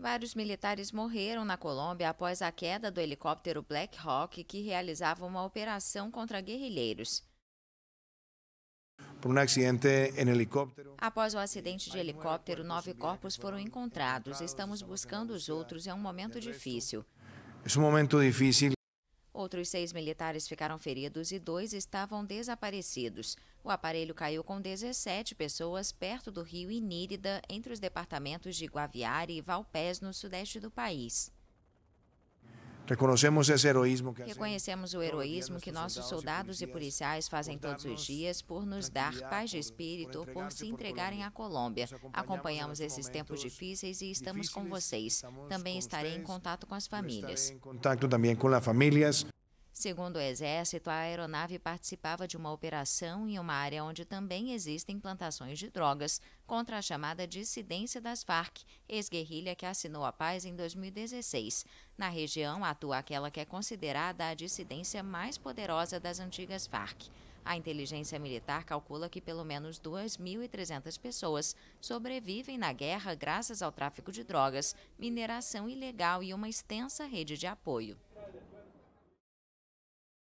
Vários militares morreram na Colômbia após a queda do helicóptero Black Hawk, que realizava uma operação contra guerrilheiros. Por um acidente em helicóptero. Após o acidente de helicóptero, nove corpos foram encontrados. Estamos buscando os outros. É um momento difícil. É um momento difícil. Outros seis militares ficaram feridos e dois estavam desaparecidos. O aparelho caiu com 17 pessoas perto do rio Inírida, entre os departamentos de Guaviare e Valpés, no sudeste do país. Reconhecemos esse heroísmo que Reconhecemos o heroísmo que nossos soldados e policiais fazem todos os dias por nos dar paz de espírito, por se entregarem à Colômbia. Acompanhamos esses tempos difíceis e estamos com vocês. Também estarei em contato com as famílias. contato também com as famílias. Segundo o Exército, a aeronave participava de uma operação em uma área onde também existem plantações de drogas, contra a chamada dissidência das Farc, ex-guerrilha que assinou a paz em 2016. Na região atua aquela que é considerada a dissidência mais poderosa das antigas Farc. A inteligência militar calcula que pelo menos 2.300 pessoas sobrevivem na guerra graças ao tráfico de drogas, mineração ilegal e uma extensa rede de apoio.